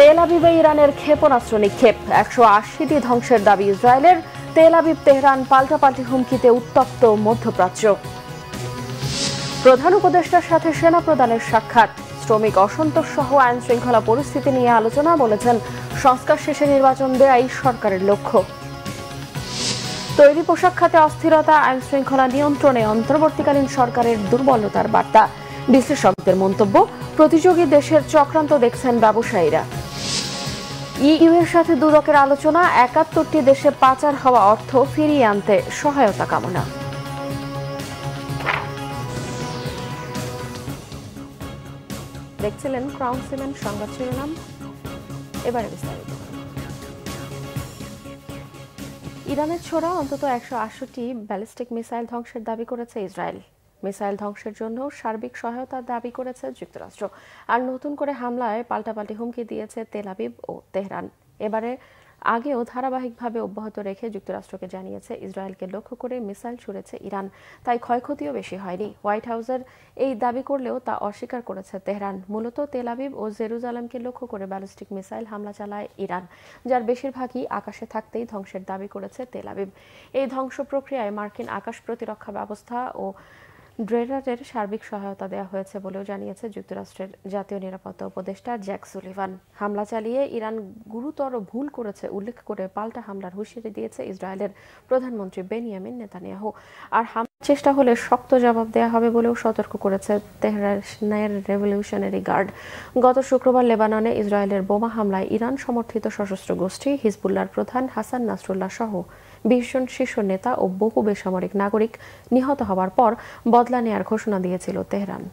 তেল আবিবে ইরানের ক্ষেপণাস্ত্র নিক্ষেপ একশো আশিটি ধ্বংসের দাবি ইসরায়েলের তেল আবিব তেহরান পাল্টাপাল্টি হুমকিতে উত্তপ্ত মধ্যপ্রাচ্য প্রধান উপদেষ্টার সাথে সেনা প্রদানের সাক্ষাৎ শ্রমিক অসন্তোষ সহ আইন শৃঙ্খলা পরিস্থিতি নিয়ে আলোচনা বলেছেন সংস্কার শেষে নির্বাচন দেয়াই সরকারের লক্ষ্য তৈরি পোশাক খাতে অস্থিরতা আইন শৃঙ্খলা নিয়ন্ত্রণে অন্তর্বর্তীকালীন সরকারের দুর্বলতার বার্তা বিশ্লেষকদের মন্তব্য প্রতিযোগী দেশের চক্রান্ত দেখছেন ব্যবসায়ীরা ইইউ এর সাথে দুদকের আলোচনা একাত্তরটি দেশে পাচার হওয়া অর্থ ফিরিয়ে আনতে সহায়তা কামনা দেখছিলেন ক্রাউন সিমেন্ট সংবাদ শিরোনাম এবারে বিস্তারিত ইরানের ছোড়া অন্তত একশো আটষট্টি ব্যালিস্টিক মিসাইল ধ্বংসের দাবি করেছে ইসরায়েল মিসাইল ধ্বংসের জন্য সার্বিক সহায়তা দাবি করেছে যুক্তরাষ্ট্র আর নতুন করে হামলায় পাল্টাপাল্টি হুমকি দিয়েছে তেল আবিব ও তেহরান এবারে আগেও ধারাবাহিকভাবে অব্যাহত রেখে যুক্তরাষ্ট্রকে জানিয়েছে ইসরায়েলকে লক্ষ্য করে মিসাইল ছুড়েছে ইরান তাই ক্ষয়ক্ষতিও বেশি হয়নি হোয়াইট হাউসের এই দাবি করলেও তা অস্বীকার করেছে তেহরান মূলত তেলাবিব ও জেরুজালামকে লক্ষ্য করে ব্যালিস্টিক মিসাইল হামলা চালায় ইরান যার বেশিরভাগই আকাশে থাকতেই ধ্বংসের দাবি করেছে তেলাবিব এই ধ্বংস প্রক্রিয়ায় মার্কিন আকাশ প্রতিরক্ষা ব্যবস্থা ও ড্রেডারের সার্বিক সহায়তা দেওয়া হয়েছে বলেও জানিয়েছে যুক্তরাষ্ট্রের জাতীয় নিরাপত্তা উপদেষ্টা জ্যাক সুলিভান হামলা চালিয়ে ইরান গুরুতর ভুল করেছে উল্লেখ করে পাল্টা হামলার হুঁশিয়ারি দিয়েছে ইসরায়েলের প্রধানমন্ত্রী বেনিয়ামিন নেতানিয়াহু আর চেষ্টা হলে শক্ত জবাব দেয়া হবে বলেও সতর্ক করেছে তেহরানের রেভলিউশনারি গার্ড গত শুক্রবার লেবাননে ইসরায়েলের বোমা হামলায় ইরান সমর্থিত সশস্ত্র গোষ্ঠী হিজবুল্লার প্রধান হাসান নাসরুল্লাহ সহ বিশ জন শীর্ষ নেতা ও বহু বেসামরিক নাগরিক নিহত হওয়ার পর বদলা নেয়ার ঘোষণা দিয়েছিল তেহরান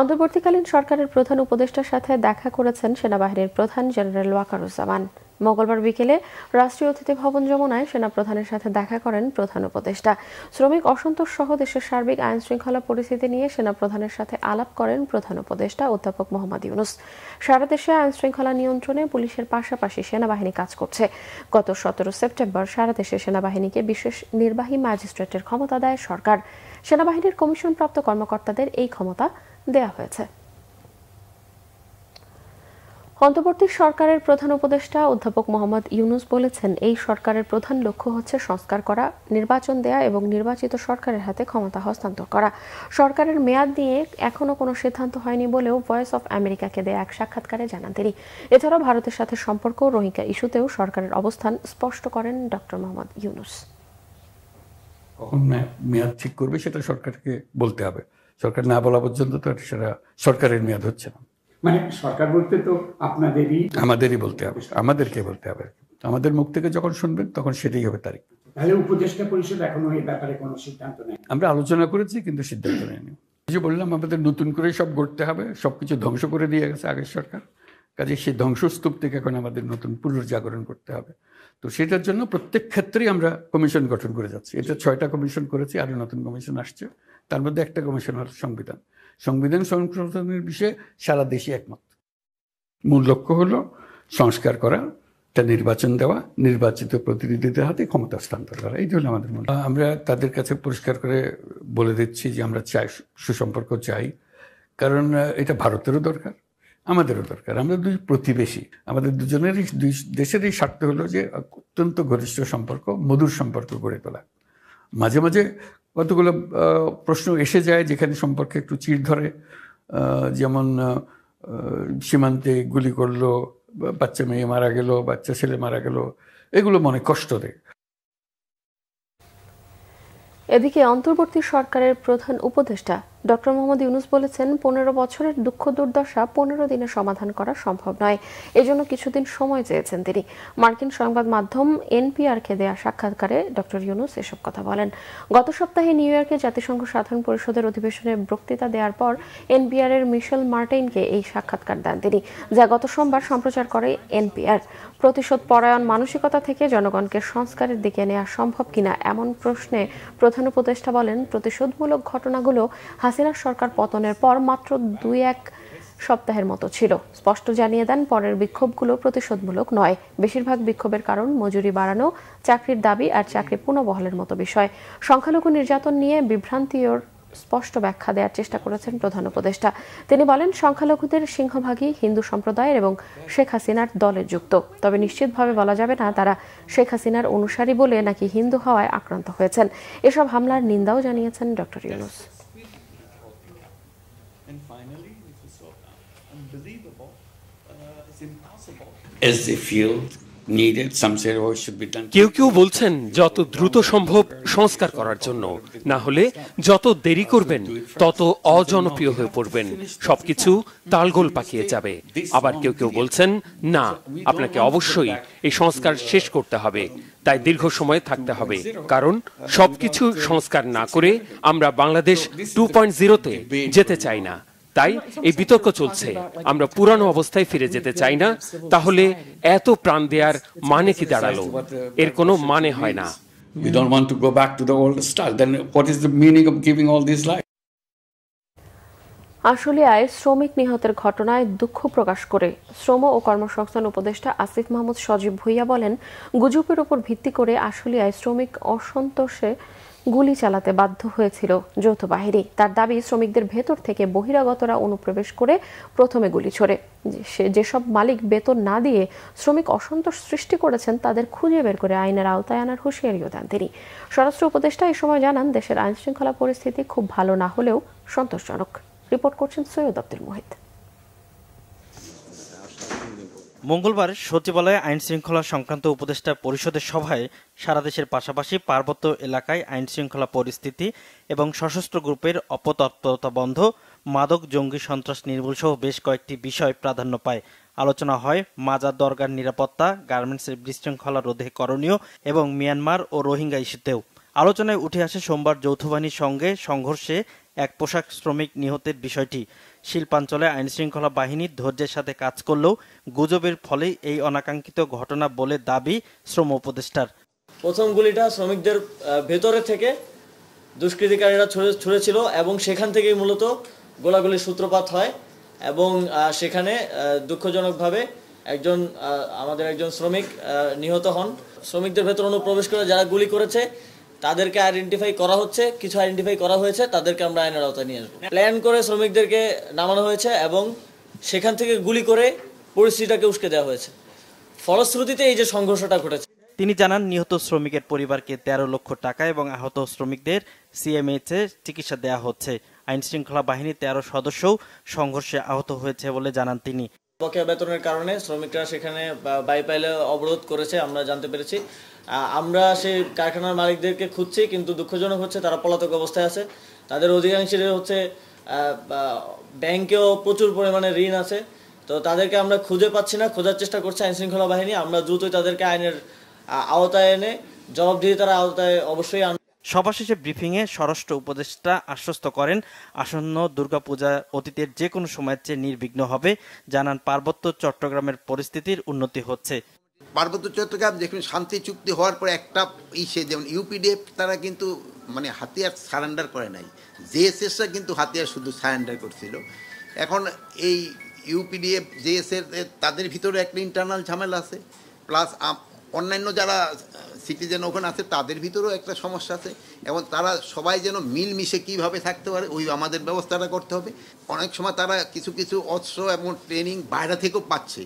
অন্তর্বর্তীকালীন সরকারের প্রধান উপদেষ্টার সাথে দেখা করেছেন সেনাবাহিনীর প্রধান জেনারেল ওয়াকারুজ্জামান মঙ্গলবার বিকেলে রাষ্ট্রীয় অতিথি ভবন যমুনায় সেনাপ্রধানের সাথে দেখা করেন প্রধান উপদেষ্টা শ্রমিক অসন্তোষ সহ দেশের সার্বিক আইন শৃঙ্খলা পরিস্থিতি নিয়ে সেনাপ্রধানের সাথে আলাপ করেন প্রধান উপদেষ্টা অধ্যাপক মোহাম্মদ ইউনুস সারা দেশে আইন শৃঙ্খলা নিয়ন্ত্রণে পুলিশের পাশাপাশি সেনাবাহিনী কাজ করছে গত সতেরো সেপ্টেম্বর সারা দেশে সেনাবাহিনীকে বিশেষ নির্বাহী ম্যাজিস্ট্রেটের ক্ষমতা দেয় সরকার সেনাবাহিনীর কমিশনপ্রাপ্ত কর্মকর্তাদের এই ক্ষমতা দেয়া হয়েছে অন্তর্বর্তী সরকারের প্রধান উপদেষ্টা অধ্যাপক মোহাম্মদ ইউনুস বলেছেন এই সরকারের প্রধান লক্ষ্য হচ্ছে সংস্কার করা নির্বাচন দেয়া এবং নির্বাচিত সরকারের হাতে ক্ষমতা হস্তান্তর করা সরকারের মেয়াদ নিয়ে এখনও কোনো সিদ্ধান্ত হয়নি বলেও ভয়েস অফ আমেরিকাকে দেয়া এক সাক্ষাৎকারে জানান তিনি এছাড়াও ভারতের সাথে সম্পর্ক রোহিঙ্গা ইস্যুতেও সরকারের অবস্থান স্পষ্ট করেন ডক্টর মোহাম্মদ ইউনুস কখন মেয়াদ ঠিক করবে সেটা সরকারকে বলতে হবে সরকার না বলা পর্যন্ত তো সেটা সরকারের মেয়াদ হচ্ছে না মানে সরকার বলতে তো আপনাদেরই আমাদেরই বলতে হবে আমাদেরকে বলতে হবে আমাদের মুখ থেকে যখন শুনবেন তখন সেটাই হবে তারিখ তাহলে উপদেষ্টা পরিষদ এখনো এই ব্যাপারে কোনো সিদ্ধান্ত নেই আমরা আলোচনা করেছি কিন্তু সিদ্ধান্ত নেয়নি যে বললাম আমাদের নতুন করে সব গড়তে হবে সব কিছু ধ্বংস করে দিয়ে গেছে আগের সরকার কাজে সেই ধ্বংসস্তূপ থেকে এখন আমাদের নতুন পুনর্জাগরণ করতে হবে তো সেটার জন্য প্রত্যেক ক্ষেত্রেই আমরা কমিশন গঠন করে যাচ্ছি এটা ছয়টা কমিশন করেছি আরও নতুন কমিশন আসছে তার মধ্যে একটা কমিশন হল সংবিধান সংবিধান সংশোধনের বিষয়ে সারা দেশে একমত মূল লক্ষ্য হল সংস্কার করা তা নির্বাচন দেওয়া নির্বাচিত প্রতিনিধিদের হাতে ক্ষমতা স্থানান্তর করা এই হলো আমাদের মূল আমরা তাদের কাছে পরিষ্কার করে বলে দিচ্ছি যে আমরা চাই সুসম্পর্ক চাই কারণ এটা ভারতেরও দরকার আমাদেরও দরকার আমরা দুই প্রতিবেশী আমাদের দুজনেরই দুই দেশেরই স্বার্থ হলো যে অত্যন্ত ঘনিষ্ঠ সম্পর্ক মধুর সম্পর্ক গড়ে তোলা মাঝে মাঝে কতগুলো প্রশ্ন এসে যায় যেখানে সম্পর্কে একটু চিড় ধরে যেমন সীমান্তে গুলি করলো বাচ্চা মেয়ে মারা গেল বাচ্চা ছেলে মারা গেল এগুলো মনে কষ্ট দেয় এদিকে অন্তর্বর্তী সরকারের প্রধান উপদেষ্টা ডক্টর মোহাম্মদ ইউনুস বলেছেন পনেরো বছরের দুঃখ দুর্দশা পনেরো দিনে সমাধান করা সম্ভব নয় এজন্য কিছুদিন সময় চেয়েছেন তিনি মার্কিন সংবাদ মাধ্যম এনপিআরকে দেয়া সাক্ষাৎকারে ডক্টর ইউনুস এসব কথা বলেন গত সপ্তাহে নিউ ইয়র্কে জাতিসংঘ সাধারণ পরিষদের অধিবেশনে বক্তৃতা দেওয়ার পর এনপিআর এর মিশেল মার্টিনকে এই সাক্ষাৎকার দেন তিনি যা গত সোমবার সম্প্রচার করে এনপিআর প্রতিশোধ পরায়ণ মানসিকতা থেকে জনগণকে সংস্কারের দিকে নেওয়া সম্ভব কিনা এমন প্রশ্নে প্রধান উপদেষ্টা বলেন প্রতিশোধমূলক ঘটনাগুলো হাসিনা সরকার পতনের পর মাত্র দুই এক সপ্তাহের মতো ছিল স্পষ্ট জানিয়ে দেন পরের বিক্ষোভগুলো প্রতিশোধমূলক নয় বেশিরভাগ বিক্ষোভের কারণ মজুরি বাড়ানো চাকরির দাবি আর চাকরি পুনঃবহলের মতো বিষয় সংখ্যালঘু নির্যাতন নিয়ে বিভ্রান্তির স্পষ্ট ব্যাখ্যা দেওয়ার চেষ্টা করেছেন প্রধান উপদেষ্টা তিনি বলেন সংখ্যালঘুদের সিংহভাগই হিন্দু সম্প্রদায়ের এবং শেখ হাসিনার দলে যুক্ত তবে নিশ্চিতভাবে বলা যাবে না তারা শেখ হাসিনার অনুসারী বলে নাকি হিন্দু হওয়ায় আক্রান্ত হয়েছেন এসব হামলার নিন্দাও জানিয়েছেন ডক্টর ইউনুস Oh, কেউ কেউ বলছেন যত দ্রুত সম্ভব সংস্কার করার জন্য না হলে যত দেরি করবেন তত অজনপ্রিয় হয়ে পড়বেন সবকিছু তালগোল পাকিয়ে যাবে আবার কেউ কেউ বলছেন না আপনাকে অবশ্যই এই সংস্কার শেষ করতে হবে তাই দীর্ঘ সময় থাকতে হবে কারণ সবকিছু সংস্কার না করে আমরা বাংলাদেশ টু পয়েন্ট জিরোতে যেতে চাই না তাই এই বিতর্ক চলছে আমরা পুরানো অবস্থায় ফিরে যেতে চাই না তাহলে এত প্রাণ দেওয়ার মানে কি দাঁড়ালো এর কোনো মানে হয় না আসলে আয় শ্রমিক নিহতের ঘটনায় দুঃখ প্রকাশ করে শ্রম ও কর্মসংস্থান উপদেষ্টা আসিফ মাহমুদ সজীব ভুইয়া বলেন গুজবের উপর ভিত্তি করে আসলে আয় শ্রমিক অসন্তোষে গুলি চালাতে বাধ্য হয়েছিল যৌথ বাহিনী তার দাবি শ্রমিকদের ভেতর থেকে বহিরাগতরা অনুপ্রবেশ করে প্রথমে গুলি ছোড়ে যেসব মালিক বেতন না দিয়ে শ্রমিক অসন্তোষ সৃষ্টি করেছেন তাদের খুঁজে বের করে আইনের আওতায় আনার হুঁশিয়ারিও দেন তিনি স্বরাষ্ট্র উপদেষ্টা এই সময় জানান দেশের আইনশৃঙ্খলা পরিস্থিতি খুব ভালো না হলেও সন্তোষজনক রিপোর্ট করছেন সৈয়দ আব্দুল মোহিত মঙ্গলবার সচিবালয়ে আইন শৃঙ্খলা সংক্রান্ত উপদেষ্টা পরিষদের সভায় সারা দেশের পাশাপাশি পার্বত্য এলাকায় আইন শৃঙ্খলা পরিস্থিতি এবং সশস্ত্র গ্রুপের অপতৎপরতা বন্ধ মাদক জঙ্গি সন্ত্রাস নির্মূল সহ বেশ কয়েকটি বিষয় প্রাধান্য পায় আলোচনা হয় মাজার দরগার নিরাপত্তা গার্মেন্টসের বিশৃঙ্খলা রোধে করণীয় এবং মিয়ানমার ও রোহিঙ্গা ইস্যুতেও আলোচনায় উঠে আসে সোমবার যৌথবাহিনীর সঙ্গে সংঘর্ষে এক পোশাক শ্রমিক নিহতের বিষয়টি শিল্পাঞ্চলে আইনশৃঙ্খলা বাহিনীর ধৈর্যের সাথে কাজ করলেও গুজবের ফলে এই অনাকাঙ্ক্ষিত ঘটনা বলে দাবি শ্রম উপদেষ্টার প্রথম গুলিটা শ্রমিকদের ভেতরে থেকে দুষ্কৃতিকারীরা ছুড়ে ছুড়েছিল এবং সেখান থেকেই মূলত গোলাগুলির সূত্রপাত হয় এবং সেখানে দুঃখজনকভাবে একজন আমাদের একজন শ্রমিক নিহত হন শ্রমিকদের ভেতর অনুপ্রবেশ করে যারা গুলি করেছে তাদেরকে আইডেন্টিফাই করা হচ্ছে কিছু আইডেন্টিফাই করা হয়েছে তাদেরকে আমরা আইনের আওতায় নিয়ে আসবো প্ল্যান করে শ্রমিকদেরকে নামানো হয়েছে এবং সেখান থেকে গুলি করে পরিস্থিতিটাকে উস্কে দেওয়া হয়েছে ফলশ্রুতিতে এই যে সংঘর্ষটা ঘটেছে তিনি জানান নিহত শ্রমিকের পরিবারকে তেরো লক্ষ টাকা এবং আহত শ্রমিকদের সিএমএইচ এ চিকিৎসা দেওয়া হচ্ছে আইন শৃঙ্খলা বাহিনীর তেরো সদস্যও সংঘর্ষে আহত হয়েছে বলে জানান তিনি বকেয়া বেতনের কারণে শ্রমিকরা সেখানে বাইপাইলে অবরোধ করেছে আমরা জানতে পেরেছি আমরা সেই কারখানার মালিকদেরকে খুঁজছি কিন্তু দুঃখজনক হচ্ছে তারা পলাতক অবস্থায় আছে তাদের অধিকাংশের হচ্ছে ব্যাংকেও প্রচুর পরিমাণে ঋণ আছে তো তাদেরকে আমরা খুঁজে পাচ্ছি না খোঁজার চেষ্টা করছে আইন শৃঙ্খলা বাহিনী আমরা দ্রুতই তাদেরকে আইনের আওতায় এনে তারা আওতায় অবশ্যই সভা শেষে ব্রিফিংয়ে স্বরাষ্ট্র উপদেষ্টা আশ্বস্ত করেন আসন্ন দুর্গাপূজা অতীতের যে কোনো সময়ের চেয়ে নির্বিঘ্ন হবে জানান পার্বত্য চট্টগ্রামের পরিস্থিতির উন্নতি হচ্ছে পার্বত্য চট্টগ্রাম যেখানে শান্তি চুক্তি হওয়ার পর একটা ইসে যেমন ইউপিডিএফ তারা কিন্তু মানে হাতিয়ার সারেন্ডার করে নাই জেএসএসরা কিন্তু হাতিয়ার শুধু সারেন্ডার করছিল এখন এই ইউপিডিএফ জেএসএর তাদের ভিতরে একটা ইন্টারনাল ঝামেলা আছে প্লাস অন্যান্য যারা সিটিজেন ওখানে আছে তাদের ভিতরেও একটা সমস্যা আছে এবং তারা সবাই যেন মিলমিশে কীভাবে থাকতে পারে ওই আমাদের ব্যবস্থাটা করতে হবে অনেক সময় তারা কিছু কিছু অস্ত্র এবং ট্রেনিং বাইরে থেকেও পাচ্ছে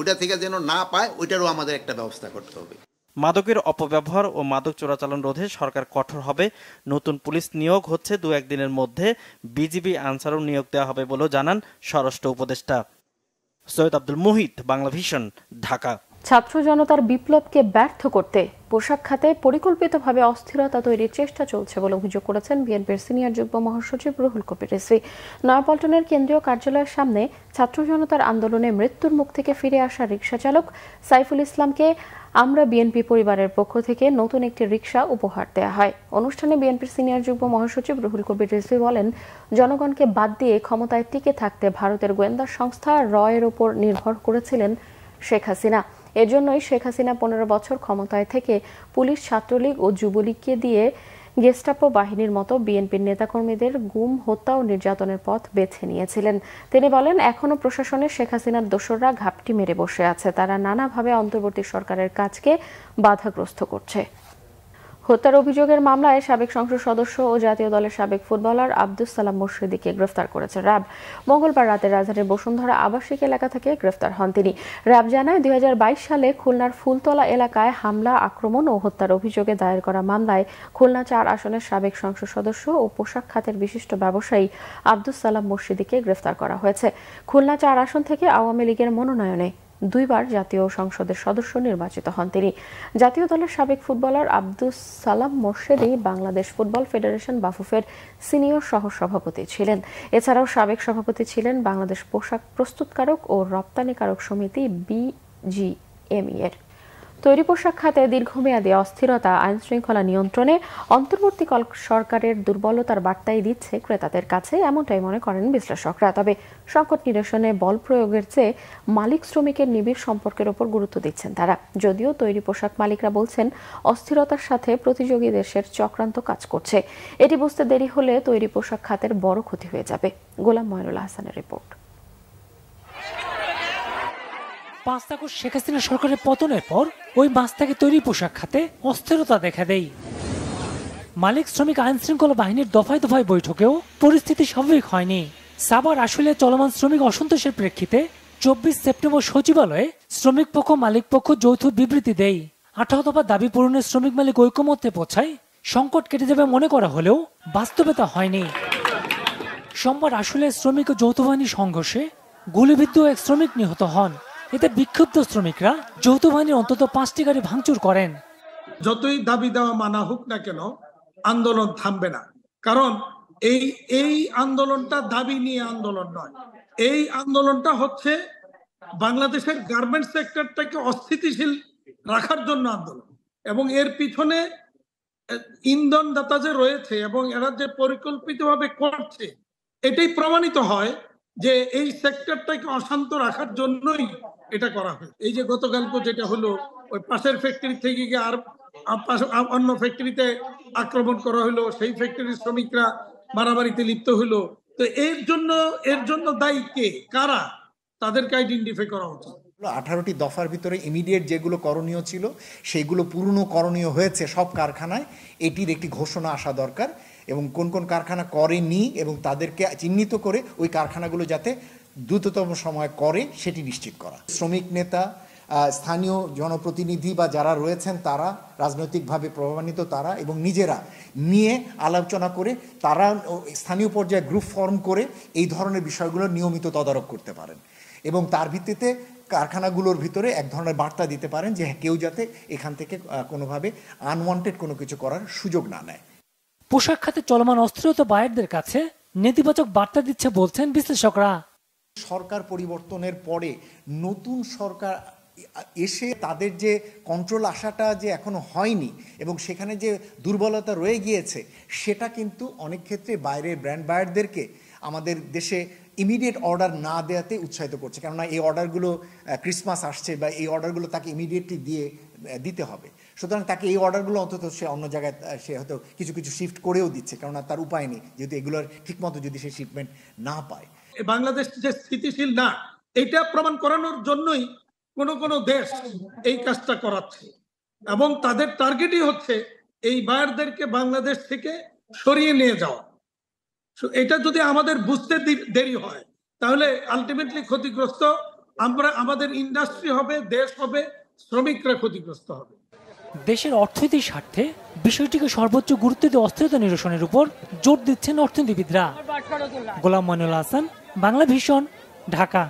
ওটা থেকে যেন না পায় ওইটারও আমাদের একটা ব্যবস্থা করতে হবে মাদকের অপব্যবহার ও মাদক চোরাচালান রোধে সরকার কঠোর হবে নতুন পুলিশ নিয়োগ হচ্ছে দু একদিনের মধ্যে বিজিবি আনসারও নিয়োগ দেওয়া হবে বলেও জানান স্বরাষ্ট্র উপদেষ্টা সৈয়দ আব্দুল মুহিত বাংলা ভিশন ঢাকা ছাত্র জনতার বিপ্লবকে ব্যর্থ করতে পোশাক খাতে পরিকল্পিতভাবে অস্থিরতা তৈরির চেষ্টা চলছে বলে অভিযোগ করেছেন বিএনপির সিনিয়র যুগ্ম মহাসচিব রুহুল কবির রিসি নয়াপল্টনের কেন্দ্রীয় কার্যালয়ের সামনে ছাত্র জনতার আন্দোলনে মৃত্যুর মুখ থেকে ফিরে আসা রিক্সা চালক সাইফুল ইসলামকে আমরা বিএনপি পরিবারের পক্ষ থেকে নতুন একটি রিক্সা উপহার দেওয়া হয় অনুষ্ঠানে বিএনপির সিনিয়র যুগ্ম মহাসচিব রুহুল কবির রিসি বলেন জনগণকে বাদ দিয়ে ক্ষমতায় টিকে থাকতে ভারতের গোয়েন্দা সংস্থা রয়ের ওপর নির্ভর করেছিলেন শেখ হাসিনা এজন্যই শেখ হাসিনা পনেরো বছর ক্ষমতায় থেকে পুলিশ ছাত্রলীগ ও যুবলীগকে দিয়ে গেস্টাপো বাহিনীর মতো বিএনপির নেতাকর্মীদের গুম হত্যা ও নির্যাতনের পথ বেছে নিয়েছিলেন তিনি বলেন এখনও প্রশাসনে শেখ হাসিনার দোসররা ঘাপটি মেরে বসে আছে তারা নানাভাবে অন্তর্বর্তী সরকারের কাজকে বাধাগ্রস্ত করছে হত্যার অভিযোগের মামলায় সাবেক সংসদ সদস্য ও জাতীয় দলের সাবেক ফুটবলার আব্দুল সালাম মুর্শিদিকে গ্রেফতার করেছে র্যাব মঙ্গলবার রাতে রাজধানীর বসুন্ধরা আবাসিক এলাকা থেকে গ্রেফতার হন তিনি র্যাব জানায় দুই সালে খুলনার ফুলতলা এলাকায় হামলা আক্রমণ ও হত্যার অভিযোগে দায়ের করা মামলায় খুলনা চার আসনের সাবেক সংসদ সদস্য ও পোশাক খাতের বিশিষ্ট ব্যবসায়ী আব্দুল সালাম মুর্শিদিকে গ্রেফতার করা হয়েছে খুলনা চার আসন থেকে আওয়ামী লীগের মনোনয়নে দুইবার জাতীয় সংসদের সদস্য নির্বাচিত হন তিনি জাতীয় দলের সাবেক footballer Abdus Salam Murshedi Bangladesh football federation বাফুফের সিনিয়র সহ সভাপতি ছিলেন এছাড়াও সাবেক সভাপতি ছিলেন বাংলাদেশ পোশাক প্রস্তুতকারক ও রপ্তানিকারক সমিতি বিজিএমইয়ের তৈরি পোশাক খাতে দীর্ঘমেয়াদী অস্থিরতা আইনশৃঙ্খলা নিয়ন্ত্রণে অন্তর্বর্তী সরকারের দুর্বলতার বার্তাই দিচ্ছে ক্রেতাদের কাছে এমনটাই মনে করেন বিশ্লেষকরা তবে সংকট নিরসনে বল প্রয়োগের চেয়ে মালিক শ্রমিকের নিবিড় সম্পর্কের ওপর গুরুত্ব দিচ্ছেন তারা যদিও তৈরি পোশাক মালিকরা বলছেন অস্থিরতার সাথে প্রতিযোগী দেশের চক্রান্ত কাজ করছে এটি বুঝতে দেরি হলে তৈরি পোশাক খাতের বড় ক্ষতি হয়ে যাবে গোলাম ময়নুল হাসানের রিপোর্ট পাঁচ আগস্ট শেখ হাসিনা সরকারের পতনের পর ওই মাছটাকে তৈরি পোশাক খাতে অস্থিরতা দেখা দেয় মালিক শ্রমিক আইন শৃঙ্খলা বাহিনীর দফায় দফায় বৈঠকেও পরিস্থিতি স্বাভাবিক হয়নি সাবার আসলে চলমান শ্রমিক অসন্তোষের প্রেক্ষিতে চব্বিশ সেপ্টেম্বর সচিবালয়ে শ্রমিক পক্ষ মালিক পক্ষ যৌথ বিবৃতি দেয় আঠারো দফা দাবি পূরণে শ্রমিক মালিক ঐকমত্যে পৌঁছায় সংকট কেটে যাবে মনে করা হলেও বাস্তবে হয়নি সোমবার আসলে শ্রমিক ও যৌথ বাহিনী সংঘর্ষে গুলিবিদ্ধ এক শ্রমিক নিহত হন এতে বিক্ষুব্ধ শ্রমিকরা যৌথ বাহিনীর অন্তত পাঁচটি গাড়ি ভাঙচুর করেন যতই দাবি দেওয়া মানা হোক না কেন আন্দোলন থামবে না কারণ এই এই আন্দোলনটা দাবি নিয়ে আন্দোলন নয় এই আন্দোলনটা হচ্ছে বাংলাদেশের গার্মেন্টস সেক্টরটাকে অস্থিতিশীল রাখার জন্য আন্দোলন এবং এর পিছনে ইন্ধনদাতা যে রয়েছে এবং এরা যে পরিকল্পিতভাবে করছে এটাই প্রমাণিত হয় যে এই সেক্টরটাকে অশান্ত রাখার জন্যই এটা করা হয় এই যে গতকাল যেটা হলো ওই পাশের ফ্যাক্টরি থেকে গিয়ে আর অন্য ফ্যাক্টরিতে আক্রমণ করা হলো সেই ফ্যাক্টরির শ্রমিকরা মারামারিতে লিপ্ত হলো তো এর জন্য এর জন্য দায়ী কে কারা তাদেরকে আইডেন্টিফাই করা উচিত আঠারোটি দফার ভিতরে ইমিডিয়েট যেগুলো করণীয় ছিল সেইগুলো পূর্ণ করণীয় হয়েছে সব কারখানায় এটির একটি ঘোষণা আসা দরকার এবং কোন কোন কারখানা করেনি এবং তাদেরকে চিহ্নিত করে ওই কারখানাগুলো যাতে দ্রুততম সময় করে সেটি নিশ্চিত করা শ্রমিক নেতা স্থানীয় জনপ্রতিনিধি বা যারা রয়েছেন তারা রাজনৈতিকভাবে প্রভাবান্বিত তারা এবং নিজেরা নিয়ে আলোচনা করে তারা স্থানীয় পর্যায়ে গ্রুপ ফর্ম করে এই ধরনের বিষয়গুলো নিয়মিত তদারক করতে পারেন এবং তার ভিত্তিতে কারখানাগুলোর ভিতরে এক ধরনের বার্তা দিতে পারেন যে কেউ যাতে এখান থেকে কোনোভাবে আনওয়ান্টেড কোনো কিছু করার সুযোগ না নেয় পোশাক খাতে চলমান অস্থিরতা বায়ারদের কাছে নেতিবাচক বার্তা দিচ্ছে বলছেন বিশ্লেষকরা সরকার পরিবর্তনের পরে নতুন সরকার এসে তাদের যে কন্ট্রোল আসাটা যে এখনো হয়নি এবং সেখানে যে দুর্বলতা রয়ে গিয়েছে সেটা কিন্তু অনেক ক্ষেত্রে বাইরের ব্র্যান্ড বায়ারদেরকে আমাদের দেশে ইমিডিয়েট অর্ডার না দেওয়াতে উৎসাহিত করছে কেননা এই অর্ডারগুলো ক্রিসমাস আসছে বা এই অর্ডারগুলো তাকে ইমিডিয়েটলি দিয়ে দিতে হবে সুতরাং তাকে এই অর্ডারগুলো অন্তত সে অন্য জায়গায় সে হয়তো কিছু কিছু শিফট করেও দিচ্ছে কেননা তার উপায় নেই যেহেতু এগুলোর ঠিক মতো যদি সে শিপমেন্ট না পায় বাংলাদেশ যে স্থিতিশীল না এটা প্রমাণ করানোর জন্যই কোন কোন দেশ এই কাজটা করাচ্ছে এবং তাদের টার্গেটই হচ্ছে এই বায়ারদেরকে বাংলাদেশ থেকে সরিয়ে নিয়ে যাওয়া এটা যদি আমাদের বুঝতে দেরি হয় তাহলে আলটিমেটলি ক্ষতিগ্রস্ত আমরা আমাদের ইন্ডাস্ট্রি হবে দেশ হবে শ্রমিকরা ক্ষতিগ্রস্ত হবে দেশের অর্থনীতির স্বার্থে বিষয়টিকে সর্বোচ্চ গুরুত্ব দিয়ে অস্থিরতা নিরসনের উপর জোর দিচ্ছেন অর্থনীতিবিদরা গোলাম মানুল হাসান বাংলা ভীষণ ঢাকা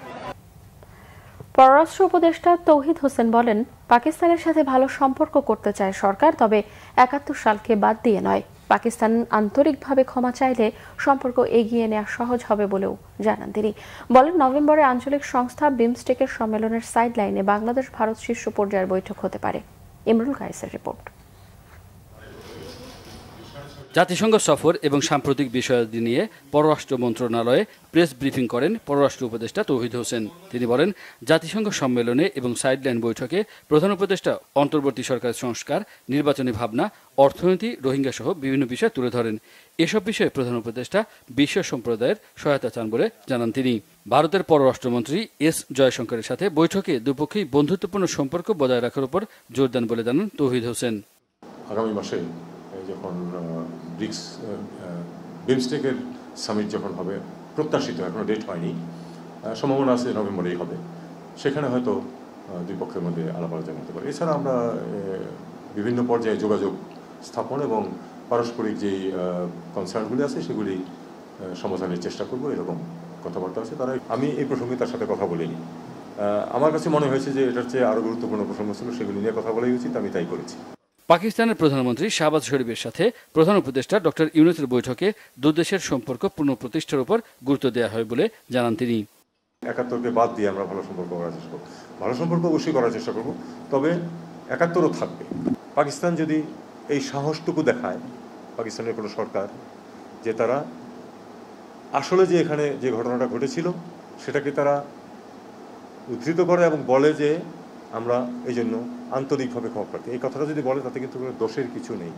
পররাষ্ট্র উপদেষ্টা তৌহিদ হোসেন বলেন পাকিস্তানের সাথে ভালো সম্পর্ক করতে চায় সরকার তবে একাত্তর সালকে বাদ দিয়ে নয় পাকিস্তান আন্তরিকভাবে ক্ষমা চাইলে সম্পর্ক এগিয়ে নেওয়া সহজ হবে বলেও জানান তিনি বলেন নভেম্বরে আঞ্চলিক সংস্থা বিমস্টেকের সম্মেলনের সাইডলাইনে বাংলাদেশ ভারত শীর্ষ পর্যায়ের বৈঠক হতে পারে ইমরুল কায়েসের রিপোর্ট জাতিসংঘ সফর এবং সাম্প্রতিক বিষয়াদি নিয়ে পররাষ্ট্র মন্ত্রণালয়ে প্রেস ব্রিফিং করেন পররাষ্ট্র উপদেষ্টা তৌহিদ হোসেন তিনি বলেন জাতিসংঘ সম্মেলনে এবং সাইডলাইন বৈঠকে প্রধান উপদেষ্টা অন্তর্বর্তী সরকার সংস্কার নির্বাচনী ভাবনা অর্থনীতি রোহিঙ্গা সহ বিভিন্ন বিষয় তুলে ধরেন এসব বিষয়ে প্রধান উপদেষ্টা বিশ্ব সম্প্রদায়ের সহায়তা চান বলে জানান তিনি ভারতের পররাষ্ট্রমন্ত্রী এস জয়শঙ্করের সাথে বৈঠকে দুপক্ষেই বন্ধুত্বপূর্ণ সম্পর্ক বজায় রাখার উপর জোর দেন বলে জানান তৌহিদ হোসেন আগামী মাসে যখন ব্রিক্স বিমস্টেকের সামিট যখন হবে প্রত্যাশিত এখনও ডেট হয়নি সম্ভাবনা আছে নভেম্বরেই হবে সেখানে হয়তো দুই পক্ষের মধ্যে আলাপ আলোচনা হতে পারে এছাড়া আমরা বিভিন্ন পর্যায়ে যোগাযোগ স্থাপন এবং পারস্পরিক যেই কনসার্নগুলি আছে সেগুলি সমাধানের চেষ্টা করব এরকম কথাবার্তা আছে তারা আমি এই প্রসঙ্গে তার সাথে কথা বলিনি আমার কাছে মনে হয়েছে যে এটার চেয়ে আরও গুরুত্বপূর্ণ প্রসঙ্গ ছিল সেগুলি নিয়ে কথা বলাই উচিত আমি তাই করেছি পাকিস্তানের প্রধানমন্ত্রী শাহবাজ শরীফের সাথে প্রধান উপদেষ্টা ডক্টর ইউনুসের বৈঠকে দুদেশের সম্পর্ক পুনঃপ্রতিষ্ঠার উপর গুরুত্ব দেওয়া হয় বলে জানান তিনি একাত্তরকে বাদ দিয়ে আমরা ভালো সম্পর্ক করার চেষ্টা করব ভালো সম্পর্ক অবশ্যই করার চেষ্টা করব তবে একাত্তরও থাকবে পাকিস্তান যদি এই সাহসটুকু দেখায় পাকিস্তানের কোনো সরকার যে তারা আসলে যে এখানে যে ঘটনাটা ঘটেছিল সেটাকে তারা উদ্ধৃত করে এবং বলে যে আমরা এই জন্য আন্তরিকভাবে ক্ষমা প্রার্থী এই কথাটা যদি বলে তাতে কিন্তু কোনো দোষের কিছু নেই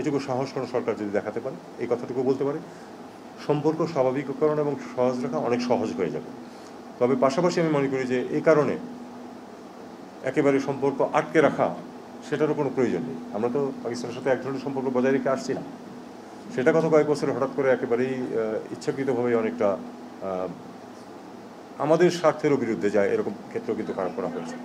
এটুকু সাহস কোনো সরকার যদি দেখাতে পারে এই কথাটুকু বলতে পারে সম্পর্ক স্বাভাবিককরণ এবং সহজ রাখা অনেক সহজ হয়ে যাবে তবে পাশাপাশি আমি মনে করি যে এই কারণে একেবারে সম্পর্ক আটকে রাখা সেটারও কোনো প্রয়োজন নেই আমরা তো পাকিস্তানের সাথে এক ধরনের সম্পর্ক বজায় রেখে আসছি না সেটা গত কয়েক বছরে হঠাৎ করে একেবারেই ইচ্ছাকৃতভাবে অনেকটা আমাদের স্বার্থেরও বিরুদ্ধে যায় এরকম ক্ষেত্রেও কিন্তু খারাপ করা হয়েছে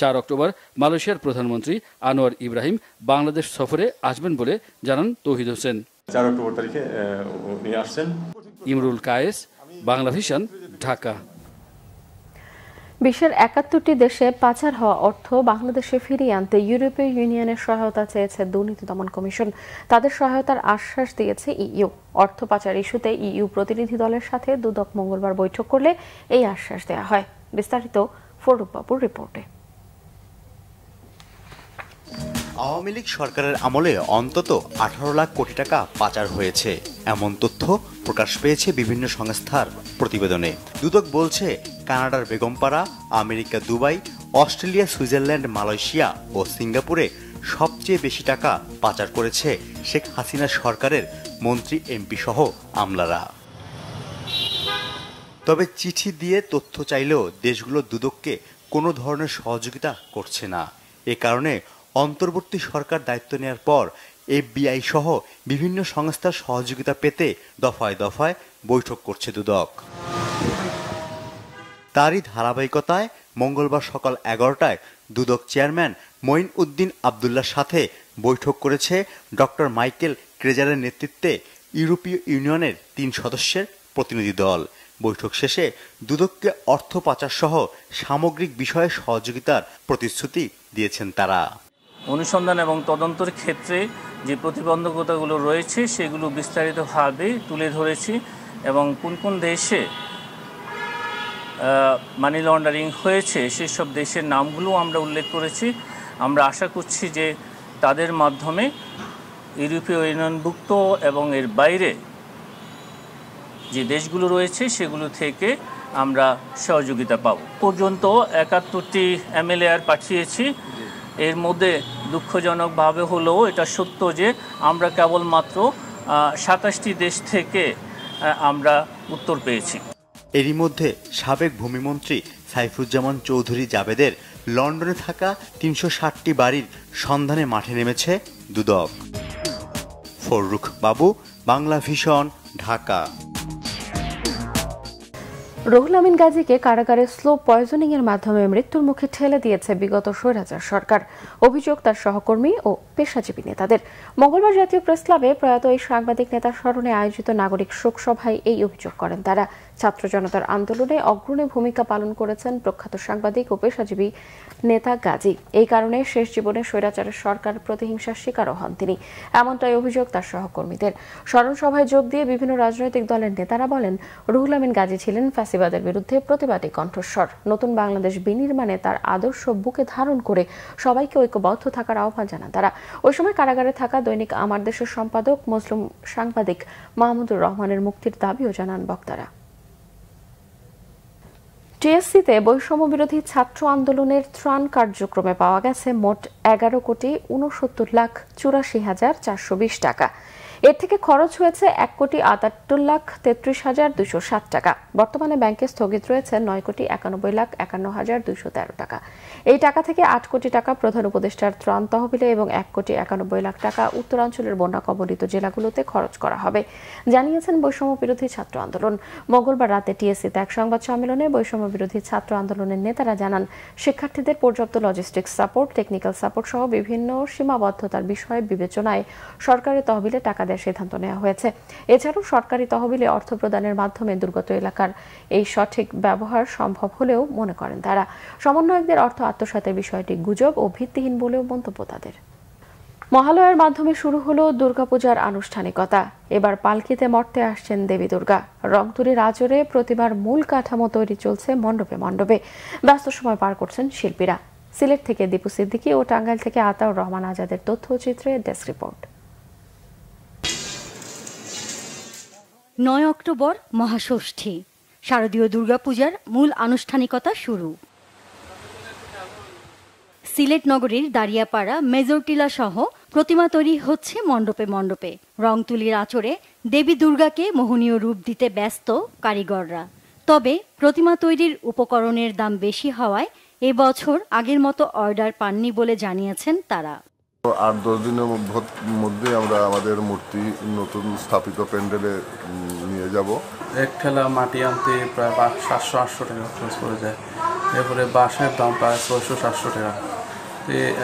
চার অক্টোবর মালয়েশিয়ার প্রধানমন্ত্রী আনোয়ার ইব্রাহিম বাংলাদেশ সফরে আসবেন বলে জানান তৌহিদ হোসেন চার অক্টোবর তারিখে উনি আসছেন ইমরুল কায়েস বাংলা ভিশন ঢাকা বিশ্বের একাত্তরটি দেশে পাচার হওয়া অর্থ বাংলাদেশে ফিরিয়ে আনতে ইউরোপীয় ইউনিয়নের সহায়তা চেয়েছে দুর্নীতি দমন কমিশন তাদের সহায়তার আশ্বাস দিয়েছে ইইউ অর্থ পাচার ইস্যুতে ইইউ প্রতিনিধি দলের সাথে দুদক মঙ্গলবার বৈঠক করলে এই আশ্বাস দেয়া হয় বিস্তারিত ফরুক বাবুর রিপোর্টে আওয়ামী লীগ সরকারের আমলে অন্তত আঠারো লাখ কোটি টাকা পাচার হয়েছে এমন তথ্য প্রকাশ পেয়েছে বিভিন্ন সংস্থার প্রতিবেদনে দুদক বলছে কানাডার Begumpara America Dubai Australia Switzerland Malaysia ও সিঙ্গাপুরে সবচেয়ে বেশি টাকা পাচার করেছে শেখ হাসিনা সরকারের মন্ত্রী এমপি সহ আমলারা তবে চিঠি দিয়ে তথ্য চাইলেও দেশগুলো দুদককে কোনো ধরনের সহযোগিতা করছে না এ কারণে অন্তর্বর্তী সরকার দায়িত্ব নেয়ার পর এফবিআই সহ বিভিন্ন সংস্থার সহযোগিতা পেতে দফায় দফায় বৈঠক করছে দুদক তারই ধারাবাহিকতায় মঙ্গলবার সকাল এগারোটায় দুদক চেয়ারম্যান মঈন উদ্দিন আবদুল্লার সাথে বৈঠক করেছে ডক্টর মাইকেল ক্রেজারের নেতৃত্বে ইউরোপীয় ইউনিয়নের তিন সদস্যের প্রতিনিধি দল বৈঠক শেষে দুদককে অর্থ পাচার সহ সামগ্রিক বিষয়ে সহযোগিতার প্রতিশ্রুতি দিয়েছেন তারা অনুসন্ধান এবং তদন্তের ক্ষেত্রে যে প্রতিবন্ধকতাগুলো রয়েছে সেগুলো বিস্তারিতভাবে তুলে ধরেছি এবং কোন কোন দেশে মানি লন্ডারিং হয়েছে সেসব দেশের নামগুলো আমরা উল্লেখ করেছি আমরা আশা করছি যে তাদের মাধ্যমে ইউরোপীয় ইউনিয়নভুক্ত এবং এর বাইরে যে দেশগুলো রয়েছে সেগুলো থেকে আমরা সহযোগিতা পাব পর্যন্ত একাত্তরটি এমএলএ আর পাঠিয়েছি এর মধ্যে দুঃখজনকভাবে হলেও এটা সত্য যে আমরা কেবলমাত্র সাতাশটি দেশ থেকে আমরা উত্তর পেয়েছি এরই মধ্যে সাবেক ভূমিমন্ত্রী সাইফুজ্জামান চৌধুরী জাবেদের লন্ডনে থাকা তিনশো ষাটটি বাড়ির সন্ধানে মাঠে নেমেছে দুদক ফররুখ বাবু বাংলা ভিশন ঢাকা রহুল আমিন গাজীকে কারাগারে স্লো পয়জনিং এর মাধ্যমে মৃত্যুর মুখে ঠেলে দিয়েছে বিগত স্বৈরাচার সরকার অভিযোগ তার সহকর্মী ও পেশাজীবী নেতাদের মঙ্গলবার জাতীয় প্রেস ক্লাবে প্রয়াত এই সাংবাদিক নেতার স্মরণে আয়োজিত নাগরিক শোক সভায় এই অভিযোগ করেন তারা ছাত্র জনতার আন্দোলনে অগ্রণী ভূমিকা পালন করেছেন প্রখ্যাত সাংবাদিক ও পেশাজীবী নেতা গাজী এই কারণে শেষ জীবনে স্বৈরাচারের সরকার প্রতিহিংসার শিকারও হন তিনি এমনটাই অভিযোগ তার সহকর্মীদের স্মরণ সভায় যোগ দিয়ে বিভিন্ন রাজনৈতিক দলের নেতারা বলেন রুহুল আমিন গাজী ছিলেন ফ্যাসিবাদের বিরুদ্ধে প্রতিবাদী কণ্ঠস্বর নতুন বাংলাদেশ বিনির্মাণে তার আদর্শ বুকে ধারণ করে সবাইকে ঐক্যবদ্ধ থাকার আহ্বান জানান তারা ওই সময় কারাগারে থাকা দৈনিক আমার দেশের সম্পাদক মুসলিম সাংবাদিক মাহমুদুর রহমানের মুক্তির দাবিও জানান বক্তারা টিএসসিতে বৈষম্য বিরোধী ছাত্র আন্দোলনের ত্রাণ কার্যক্রমে পাওয়া গেছে মোট এগারো কোটি উনসত্তর লাখ চুরাশি হাজার চারশো বিশ টাকা এর থেকে খরচ হয়েছে এক কোটি আটাত্তর লাখ তেত্রিশ হাজার দুশো সাত টাকা বর্তমানে ব্যাংকে স্থগিত রয়েছে নয় কোটি একানব্বই লাখ একান্ন হাজার দুশো তেরো টাকা এই টাকা থেকে আট কোটি টাকা প্রধান উপদেষ্টার ত্রাণ তহবিলে এবং এক কোটি একানব্বই লাখ টাকা উত্তরাঞ্চলের বন্যা কবলিত জেলাগুলোতে খরচ করা হবে জানিয়েছেন বৈষম্য বিরোধী ছাত্র আন্দোলন মঙ্গলবার রাতে টিএসসিতে এক সংবাদ সম্মেলনে বৈষম্য বিরোধী ছাত্র আন্দোলনের নেতারা জানান শিক্ষার্থীদের পর্যাপ্ত লজিস্টিক সাপোর্ট টেকনিক্যাল সাপোর্ট সহ বিভিন্ন সীমাবদ্ধতার বিষয়ে বিবেচনায় সরকারের তহবিলে টাকা তাদের সিদ্ধান্ত নেওয়া হয়েছে এছাড়াও সরকারি তহবিলে অর্থ প্রদানের মাধ্যমে দুর্গত এলাকার এই সঠিক ব্যবহার সম্ভব হলেও মনে করেন তারা সমন্বয়কদের অর্থ আত্মসাতের বিষয়টি গুজব ও ভিত্তিহীন বলেও মন্তব্য তাদের মহালয়ার মাধ্যমে শুরু হল দুর্গাপূজার আনুষ্ঠানিকতা এবার পালকিতে মর্তে আসছেন দেবী দুর্গা রংতুলির আচরে প্রতিবার মূল কাঠামো তৈরি চলছে মণ্ডপে মণ্ডপে ব্যস্ত সময় পার করছেন শিল্পীরা সিলেট থেকে দীপু সিদ্দিকী ও টাঙ্গাইল থেকে আতাউর রহমান আজাদের তথ্যচিত্রে ডেস্ক রিপোর্ট নয় অক্টোবর মহাষষ্ঠী শারদীয় দুর্গাপূজার মূল আনুষ্ঠানিকতা শুরু সিলেট নগরীর দাঁড়িয়াপাড়া মেজরটিলা সহ প্রতিমা তৈরি হচ্ছে মণ্ডপে মণ্ডপে রং তুলির আচরে দেবী দুর্গাকে মোহনীয় রূপ দিতে ব্যস্ত কারিগররা তবে প্রতিমা তৈরির উপকরণের দাম বেশি হওয়ায় এবছর আগের মতো অর্ডার পাননি বলে জানিয়েছেন তারা আট দশ দিনের মধ্যে আমরা আমাদের মূর্তি নতুন স্থাপিত প্যান্ডেলে নিয়ে যাব এক ঠেলা মাটি আনতে প্রায় সাতশো আটশো টাকা খরচ পড়ে যায় এরপরে বাঁশের দাম প্রায় ছয়শো সাতশো টাকা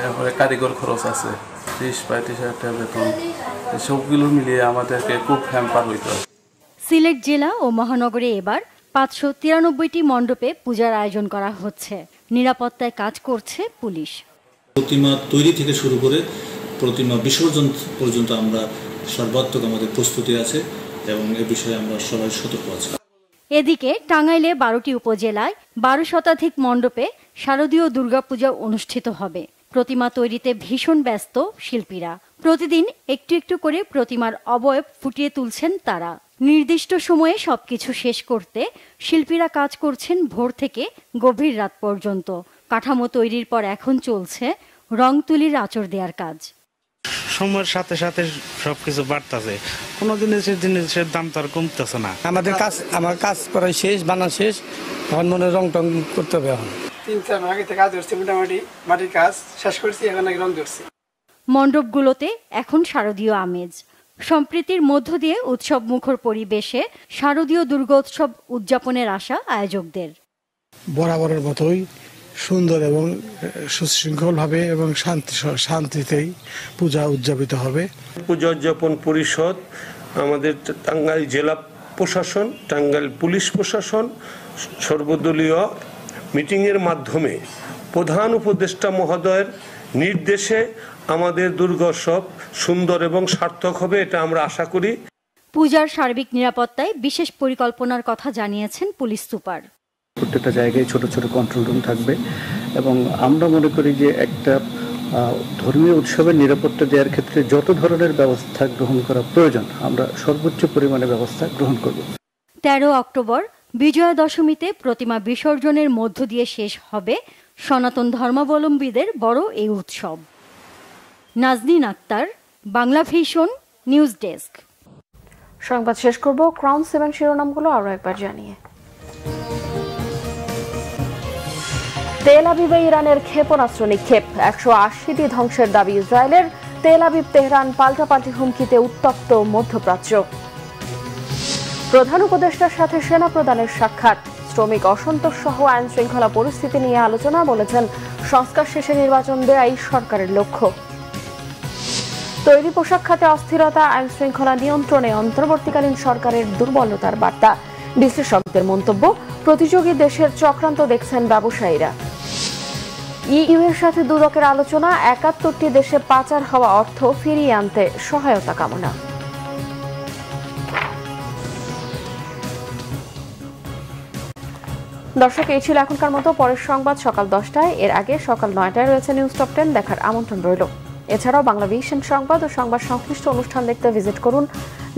এরপরে কারিগর খরচ আছে ত্রিশ পঁয়ত্রিশ হাজার টাকা বেতন সবগুলো মিলিয়ে আমাদেরকে খুব হ্যাম্পার হইতে হয় সিলেট জেলা ও মহানগরে এবার পাঁচশো তিরানব্বইটি মণ্ডপে পূজার আয়োজন করা হচ্ছে নিরাপত্তায় কাজ করছে পুলিশ প্রতিমা তৈরি থেকে শুরু করে প্রতিমা বিসর্জন পর্যন্ত আমরা সর্বাত্মক আমাদের প্রস্তুতি আছে এবং এ বিষয়ে আমরা সবাই সতর্ক আছি এদিকে টাঙ্গাইলে বারোটি উপজেলায় বারো শতাধিক মণ্ডপে শারদীয় দুর্গাপূজা অনুষ্ঠিত হবে প্রতিমা তৈরিতে ভীষণ ব্যস্ত শিল্পীরা প্রতিদিন একটু একটু করে প্রতিমার অবয়ব ফুটিয়ে তুলছেন তারা নির্দিষ্ট সময়ে সবকিছু শেষ করতে শিল্পীরা কাজ করছেন ভোর থেকে গভীর রাত পর্যন্ত কাঠামো তৈরির পর এখন চলছে রং তুলির আচর দেওয়ার কাজ সময়ের সাথে সাথে সবকিছু বাড়তেছে কোনো জিনিসের জিনিসের দাম তো আর কমতেছে না আমাদের কাজ আমার কাজ করাই শেষ বানা শেষ এখন মনে রং টং করতে হবে এখন মণ্ডপগুলোতে এখন শারদীয় আমেজ সম্প্রীতির মধ্য দিয়ে উৎসব মুখর পরিবেশে শারদীয় দুর্গোৎসব উদযাপনের আশা আয়োজকদের বরাবরের মতোই সুন্দর এবং সুশৃঙ্খলভাবে এবং শান্তি শান্তিতেই পূজা উদযাপিত হবে পূজা উদযাপন পরিষদ আমাদের টাঙ্গাইল জেলা প্রশাসন টাঙ্গাইল পুলিশ প্রশাসন সর্বদলীয় মিটিংয়ের মাধ্যমে প্রধান উপদেষ্টা মহোদয়ের নির্দেশে আমাদের দুর্গোৎসব সুন্দর এবং সার্থক হবে এটা আমরা আশা করি পূজার সার্বিক নিরাপত্তায় বিশেষ পরিকল্পনার কথা জানিয়েছেন পুলিশ সুপার প্রত্যেকটা জায়গায় ছোট ছোট কন্ট্রোল রুম থাকবে এবং আমরা মনে করি যে একটা ধর্মীয় উৎসবের নিরাপত্তা দেওয়ার ক্ষেত্রে যত ধরনের ব্যবস্থা গ্রহণ করা প্রয়োজন আমরা সর্বোচ্চ পরিমাণে ব্যবস্থা গ্রহণ করব তেরো অক্টোবর বিজয়া দশমীতে প্রতিমা বিসর্জনের মধ্য দিয়ে শেষ হবে সনাতন ধর্মাবলম্বীদের বড় এই উৎসব Naznin Akter Bangla vision news desk সংবাদ শেষ করব ক্রাউন সেভেন শিরোনামগুলো আরও একবার জানিয়ে তেল আবিবে ইরানের ক্ষেপণাস্ত্র নিক্ষেপ একশো আশিটি ধ্বংসের দাবি ইসরায়েলের তেল আবিব তেহরান পাল্টাপাল্টি হুমকিতে উত্তপ্ত মধ্যপ্রাচ্য প্রধান উপদেষ্টার সাথে সেনা প্রধানের সাক্ষাৎ শ্রমিক অসন্তোষ সহ আইন শৃঙ্খলা পরিস্থিতি নিয়ে আলোচনা বলেছেন সংস্কার শেষে নির্বাচন দেয়াই সরকারের লক্ষ্য তৈরি পোশাক খাতে অস্থিরতা আইন শৃঙ্খলা নিয়ন্ত্রণে অন্তর্বর্তীকালীন সরকারের দুর্বলতার বার্তা বিশ্লেষকদের মন্তব্য প্রতিযোগী দেশের চক্রান্ত দেখছেন ব্যবসায়ীরা ইউএর সাথে দুদকের আলোচনা একাত্তরটি দেশে পাচার হওয়া অর্থ ফিরিয়ে আনতে সহায়তা কামনা দর্শক এই ছিল এখনকার মতো পরের সংবাদ সকাল দশটায় এর আগে সকাল নয়টায় রয়েছে নিউজ টপ টেন দেখার আমন্ত্রণ রইল এছাড়াও বাংলা ভিশন সংবাদ ও সংবাদ সংশ্লিষ্ট অনুষ্ঠান দেখতে ভিজিট করুন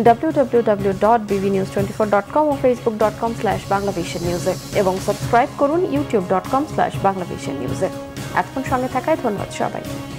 W W W dot BB news twenty four dot com ও Facebook dot com slash Bangla নিউজে এবং সাবস্ক্রাইব করুন YouTube dot com slash Bangla নিউজে এতক্ষণ সঙ্গে থাকায় ধন্যবাদ সবাইকে